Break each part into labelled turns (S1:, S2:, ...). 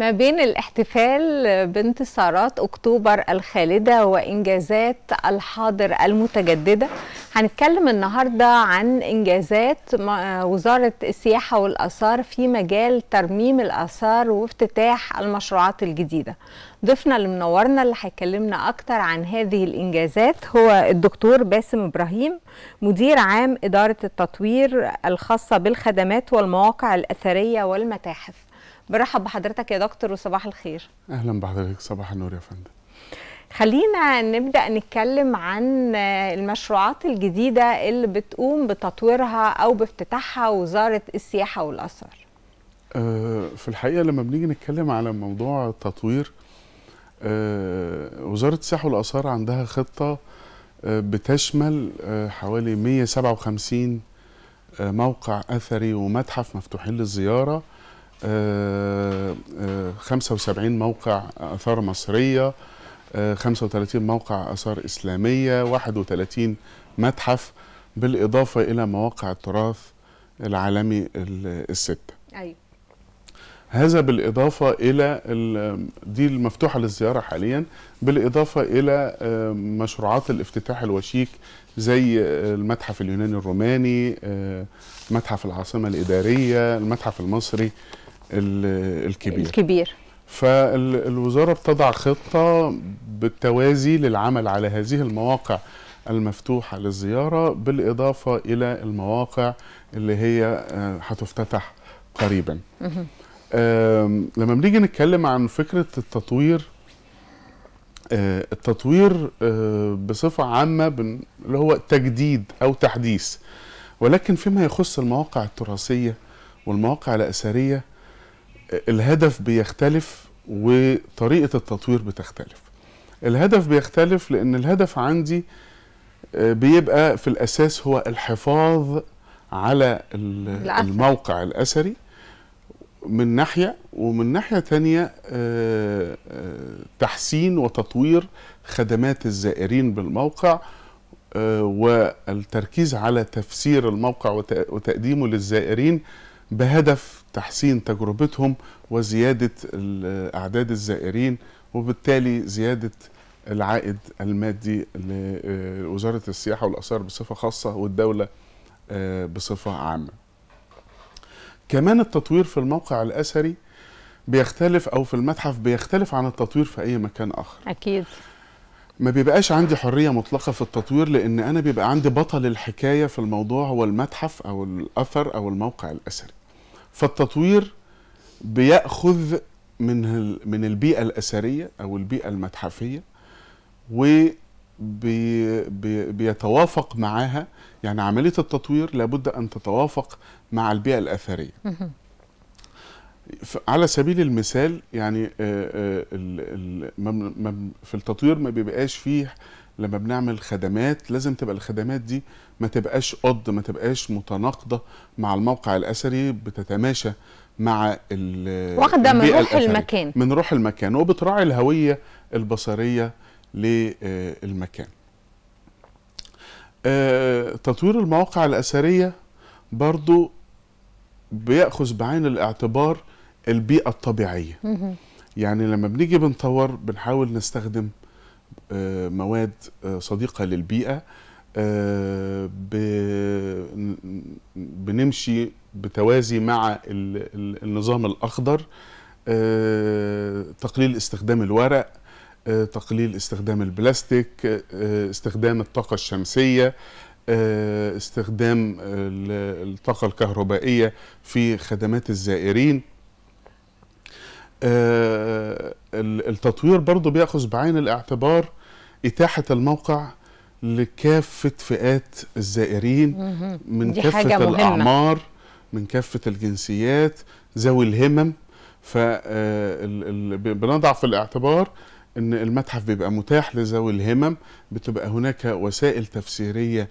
S1: ما بين الاحتفال بانتصارات اكتوبر الخالده وانجازات الحاضر المتجدده هنتكلم النهارده عن انجازات وزاره السياحه والاثار في مجال ترميم الاثار وافتتاح المشروعات الجديده ضيفنا اللي منورنا اللي هيكلمنا اكتر عن هذه الانجازات هو الدكتور باسم ابراهيم مدير عام اداره التطوير الخاصه بالخدمات والمواقع الاثريه والمتاحف برحب بحضرتك يا دكتور وصباح الخير
S2: اهلا بحضرتك صباح النور يا فندم
S1: خلينا نبدا نتكلم عن المشروعات الجديده اللي بتقوم بتطويرها او بافتتاحها وزاره السياحه والاثار
S2: آه، في الحقيقه لما بنيجي نتكلم على موضوع التطوير آه، وزاره السياحه والاثار عندها خطه آه، بتشمل حوالي 157 موقع اثري ومتحف مفتوحين للزياره 75 آه، آه، موقع آثار مصرية 35 آه، موقع آثار إسلامية 31 متحف بالإضافة إلى مواقع التراث العالمي الستة أيوة. هذا بالإضافة إلى دي المفتوحة للزيارة حاليا بالإضافة إلى مشروعات الافتتاح الوشيك زي المتحف اليوناني الروماني متحف العاصمة الإدارية المتحف المصري الكبير الكبير فالوزارة بتضع خطة بالتوازي للعمل على هذه المواقع المفتوحة للزيارة بالإضافة إلى المواقع اللي هي آه، هتفتتح قريبا لما بنيجي نتكلم عن فكرة التطوير آه، التطوير آه، بصفة عامة اللي هو تجديد أو تحديث ولكن فيما يخص المواقع التراثية والمواقع الأثرية الهدف بيختلف وطريقه التطوير بتختلف الهدف بيختلف لان الهدف عندي آه، بيبقى في الاساس هو الحفاظ على الموقع الاثري من ناحيه ومن ناحيه تانية آه، آه، تحسين وتطوير خدمات الزائرين بالموقع والتركيز على تفسير الموقع وتقديمه للزائرين بهدف تحسين تجربتهم وزيادة أعداد الزائرين وبالتالي زيادة العائد المادي لوزارة السياحة والأثار بصفة خاصة والدولة آه، بصفة عامة كمان التطوير في الموقع الأثري بيختلف أو في المتحف بيختلف عن التطوير في أي مكان آخر أكيد ما بيبقاش عندي حرية مطلقة في التطوير لأن أنا بيبقى عندي بطل الحكاية في الموضوع هو المتحف أو الأثر أو الموقع الأثري فالتطوير بياخذ من من البيئه الاثريه او البيئه المتحفيه و بيتوافق معاها يعني عمليه التطوير لابد ان تتوافق مع البيئه الاثريه على سبيل المثال يعني آه، آه، في التطوير ما بيبقاش فيه لما بنعمل خدمات لازم تبقى الخدمات دي ما تبقاش قد ما تبقاش متناقضه مع الموقع الاثري بتتماشى مع واخده من روح الأثري. المكان من روح المكان وبتراعي الهويه البصريه للمكان آه، تطوير المواقع الاثريه برضو بيأخذ بعين الاعتبار البيئه الطبيعيه يعني لما بنيجي بنطور بنحاول نستخدم آه، مواد آه، صديقه للبيئه آه، بنمشي بتوازي مع النظام الاخضر تقليل استخدام الورق تقليل استخدام البلاستيك استخدام الطاقه الشمسيه استخدام الطاقه الكهربائيه في خدمات الزائرين آه، التطوير برضو بيأخذ بعين الاعتبار إتاحة الموقع لكافة فئات الزائرين من كافة الأعمار من كافة الجنسيات ذوي الهمم فبنضع آه، في الاعتبار ان المتحف بيبقى متاح لذوي الهمم بتبقى هناك وسائل تفسيريه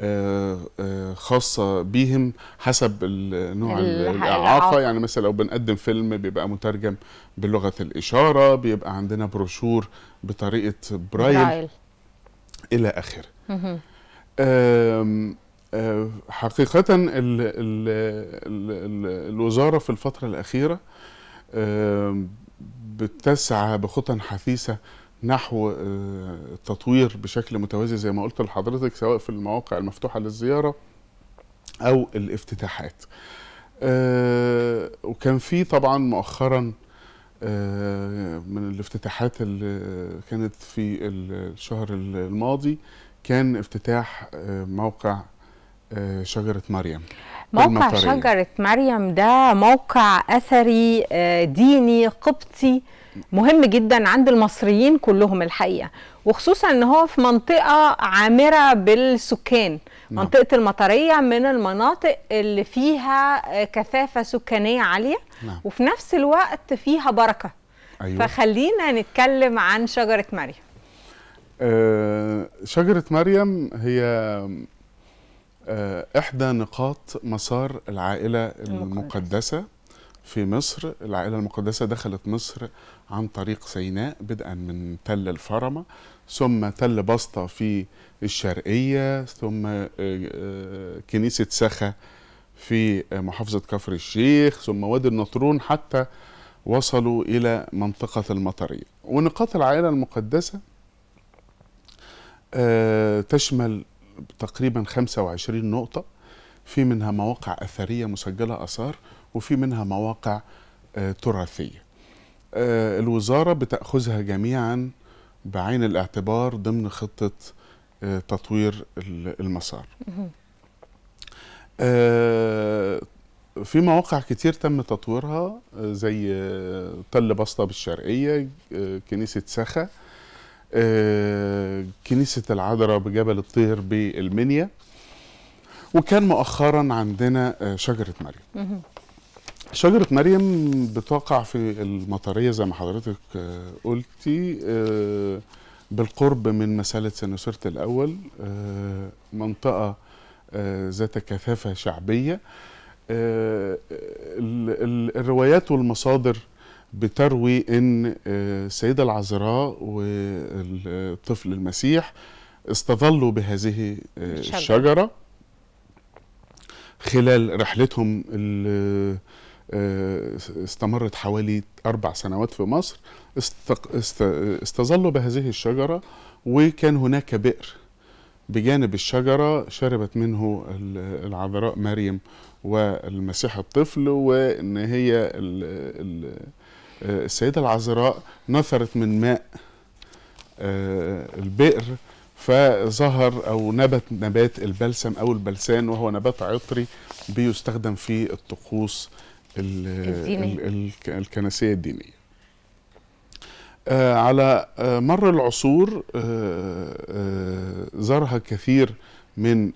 S2: آه، آه، خاصه بيهم حسب نوع الاعاقه يعني مثلا لو بنقدم فيلم بيبقى مترجم بلغه الاشاره بيبقى عندنا بروشور بطريقه برايل الى اخره آه، حقيقه ال ال ال الوزاره في الفتره الاخيره بتسعى بخطى حثيثه نحو آه، التطوير بشكل متوازي زي ما قلت لحضرتك سواء في المواقع المفتوحة للزيارة أو الافتتاحات آه، وكان في طبعا مؤخرا آه، من الافتتاحات اللي كانت في الشهر الماضي كان افتتاح موقع شجرة مريم موقع شجرة
S1: مريم ده موقع أثري ديني قبطي مهم جدا عند المصريين كلهم الحقيقه وخصوصا ان هو في منطقه عامره بالسكان نعم. منطقه المطريه من المناطق اللي فيها كثافه سكانيه عاليه نعم. وفي نفس الوقت فيها بركه أيوة. فخلينا نتكلم عن شجره مريم
S2: أه شجره مريم هي آه، احدى نقاط مسار العائله المقدسه في مصر العائله المقدسه دخلت مصر عن طريق سيناء بدءا من تل الفرمة ثم تل بسطة في الشرقية ثم آه، آه، كنيسة سخا في آه، محافظة كفر الشيخ ثم وادي النطرون حتى وصلوا إلى منطقة المطرية ونقاط العائلة المقدسة تشمل تقريبا 25 نقطة في منها مواقع أثرية مسجلة آثار وفي منها مواقع تراثية آه، الوزارة بتأخذها جميعا بعين الاعتبار ضمن خطة آه، تطوير المسار آه، في مواقع كتير تم تطويرها زي تل بسطة بالشرقية كنيسة سخا كنيسة العذراء بجبل الطير بالمنيا وكان مؤخرا عندنا شجرة مريم شجرة مريم بتقع في المطرية زي ما حضرتك آه، قلتي آه، بالقرب من مسالة سنوسرت الأول آه، منطقة ذات كثافة شعبية الروايات والمصادر بتروي ان السيده العذراء والطفل المسيح استظلوا بهذه الشجره خلال رحلتهم آه، استمرت حوالي أربع سنوات في مصر استظلوا بهذه الشجرة وكان هناك بئر بجانب الشجرة شربت منه العذراء مريم والمسيح الطفل وإن هي آه، السيدة العذراء نثرت من ماء آه، البئر فظهر او نبت نبات البلسم او البلسان وهو نبات عطري بيستخدم في الطقوس الدينية. الكنسية الدينية آه، على آه، مر العصور آه، زارها كثير من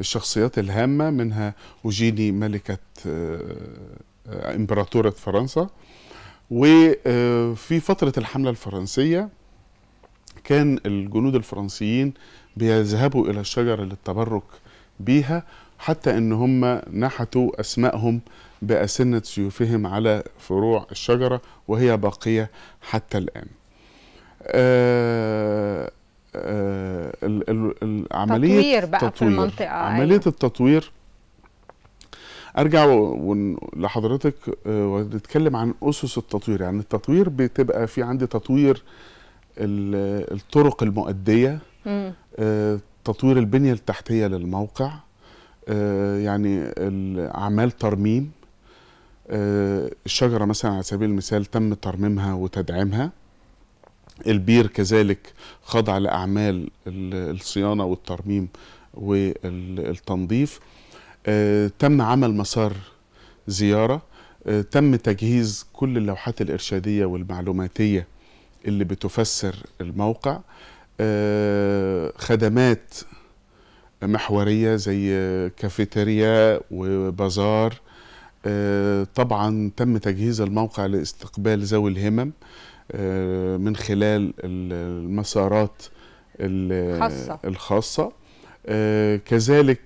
S2: الشخصيات الهامة منها أوجيني ملكة إمبراطورة فرنسا وفي فترة الحملة الفرنسية كان الجنود الفرنسيين بيذهبوا إلى الشجرة للتبرك بيها حتى ان هم نحتوا اسمائهم بأسنة سيوفهم على فروع الشجرة وهي باقية حتى الآن آه آه العملية تطوير بقى تطوير. في المنطقة أيوة. عملية أيوة. التطوير ارجع لحضرتك آه، ونتكلم عن اسس التطوير يعني التطوير بتبقى في عندي تطوير الطرق المؤديه آه، تطوير البنيه التحتيه للموقع آه، يعني اعمال ترميم آه، الشجره مثلا على سبيل المثال تم ترميمها وتدعيمها البير كذلك خضع لاعمال الصيانه والترميم والتنظيف آه، تم عمل مسار زياره تم تجهيز كل اللوحات الارشاديه والمعلوماتيه اللي بتفسر الموقع خدمات محوريه زي آه، كافيتيريا وبازار آه، طبعا تم تجهيز الموقع لاستقبال ذوي الهمم آه، من خلال المسارات الخاصة, الخاصة. كذلك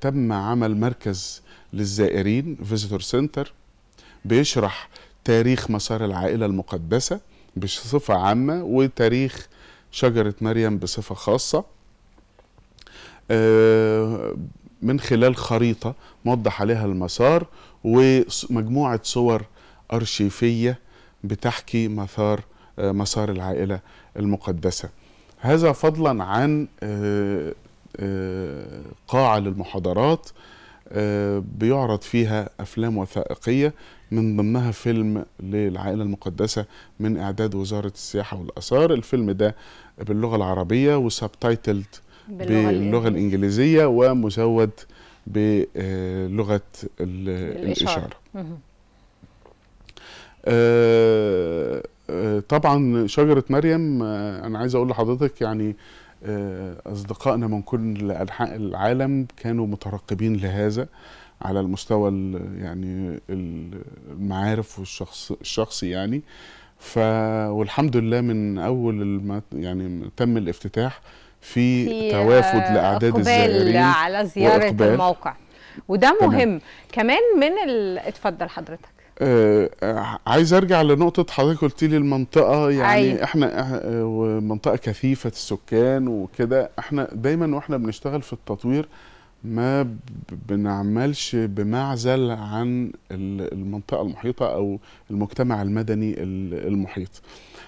S2: تم عمل مركز للزائرين فيزيتور سنتر بيشرح تاريخ مسار العائلة المقدسة بصفة عامة وتاريخ شجرة مريم بصفة خاصة آه، من خلال خريطة موضح عليها المسار ومجموعة صور أرشيفية بتحكي مسار آه، مسار العائلة المقدسة هذا فضلا عن آه، قاعة للمحاضرات بيعرض فيها أفلام وثائقية من ضمنها فيلم للعائلة المقدسة من إعداد وزارة السياحة والآثار الفيلم ده باللغة العربية وسبتايتلد باللغة, الإنجليزية ومزود بلغة الإشارة آه، آه، طبعا شجرة مريم آه، أنا عايز أقول لحضرتك يعني أصدقائنا من كل أنحاء العالم كانوا مترقبين لهذا على المستوى يعني المعارف والشخص الشخصي يعني ف والحمد لله من اول ما يعني تم الافتتاح في, في توافد آه، لاعداد الزائرين على زياره وإقبال. الموقع
S1: وده مهم تمام. كمان من ال... اتفضل حضرتك
S2: آه, آه، عايز ارجع لنقطه حضرتك قلت لي المنطقه يعني عايز. أيوه. احنا آه، منطقه كثيفه السكان وكده احنا دايما واحنا بنشتغل في التطوير ما بنعملش بمعزل عن المنطقه المحيطه او المجتمع المدني المحيط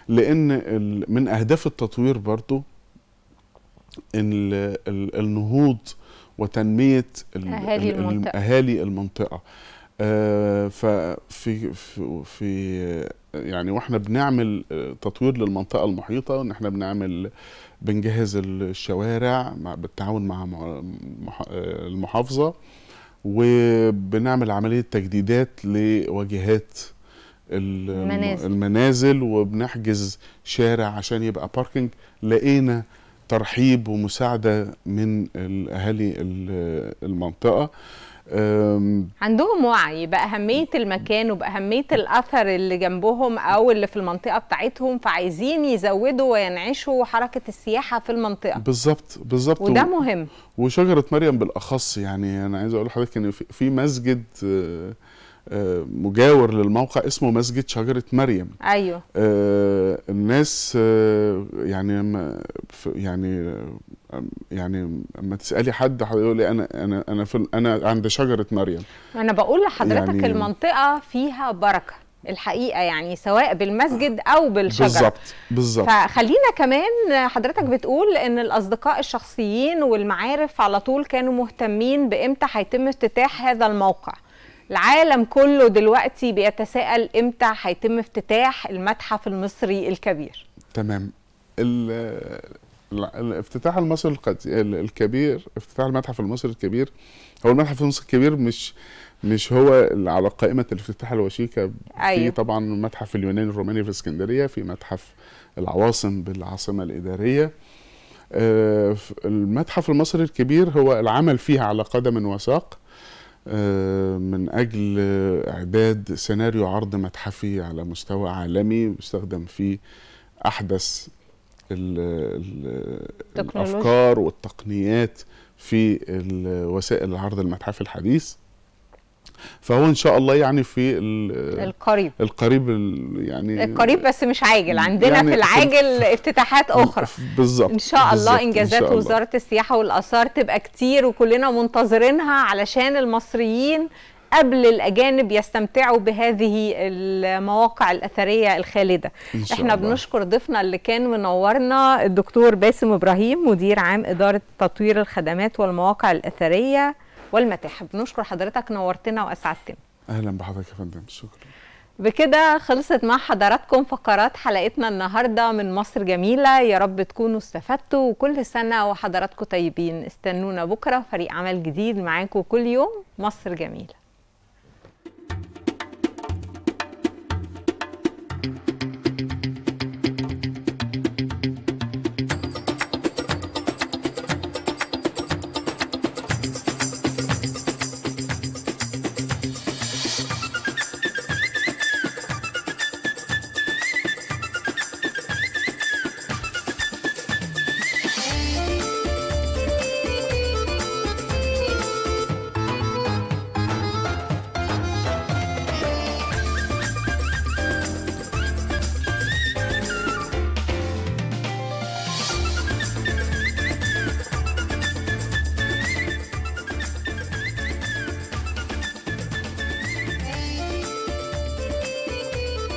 S2: لان من اهداف التطوير برضو النهوض وتنميه اهالي المنطقه, أهالي المنطقة. آه، ففي في يعني واحنا بنعمل آه، تطوير للمنطقه المحيطه ان احنا بنعمل بنجهز الشوارع بالتعاون مع آه، المحافظه وبنعمل عمليه تجديدات لواجهات المنازل, المنازل وبنحجز شارع عشان يبقى باركنج لقينا ترحيب ومساعده من الاهالي المنطقه
S1: عندهم وعي باهميه المكان وباهميه الاثر اللي جنبهم او اللي في المنطقه بتاعتهم فعايزين يزودوا وينعشوا حركه السياحه في المنطقه
S2: بالظبط بالظبط وده مهم وشجره مريم بالاخص يعني انا عايز اقول لحضرتك ان في مسجد آه آه، مجاور للموقع اسمه مسجد شجره مريم ايوه آه، الناس آه، يعني, يعني يعني يعني اما تسالي حد هيقول لي انا انا انا في انا عند شجره مريم
S1: انا بقول لحضرتك يعني المنطقه فيها بركه الحقيقه يعني سواء بالمسجد او بالشجره بالظبط بالظبط فخلينا كمان حضرتك بتقول ان الاصدقاء الشخصيين والمعارف على طول كانوا مهتمين بامتى هيتم افتتاح هذا الموقع العالم كله دلوقتي بيتساءل امتى هيتم افتتاح المتحف المصري الكبير
S2: تمام الافتتاح المصري الكبير افتتاح المتحف المصري الكبير هو المتحف المصري الكبير مش مش هو اللي على قائمه الافتتاح الوشيكه أيوه. في طبعا متحف اليونان الروماني في اسكندريه في متحف العواصم بالعاصمه الاداريه آه، المتحف المصري الكبير هو العمل فيه على قدم وساق آه، من أجل إعداد سيناريو عرض متحفي على مستوى عالمي بيستخدم فيه أحدث الـ الـ الأفكار والتقنيات في وسائل العرض المتحفي الحديث فهو ان شاء الله يعني في القريب القريب يعني القريب
S1: بس مش عاجل يعني عندنا يعني في العاجل افتتاحات اخرى
S2: بالظبط ان شاء الله انجازات إن وزاره
S1: السياحه والاثار تبقى كتير وكلنا منتظرينها علشان المصريين قبل الأجانب يستمتعوا بهذه المواقع الأثرية الخالدة إن احنا الله. بنشكر ضيفنا اللي كان منورنا الدكتور باسم إبراهيم مدير عام إدارة تطوير الخدمات والمواقع الأثرية والمتاحف بنشكر حضرتك نورتنا واسعدتنا
S2: اهلا بحضرتك يا فندم شكرا
S1: بكده خلصت مع حضراتكم فقرات حلقتنا النهارده من مصر جميله يا رب تكونوا استفدتوا وكل سنه وحضراتكم طيبين استنونا بكره فريق عمل جديد معاكم كل يوم مصر جميله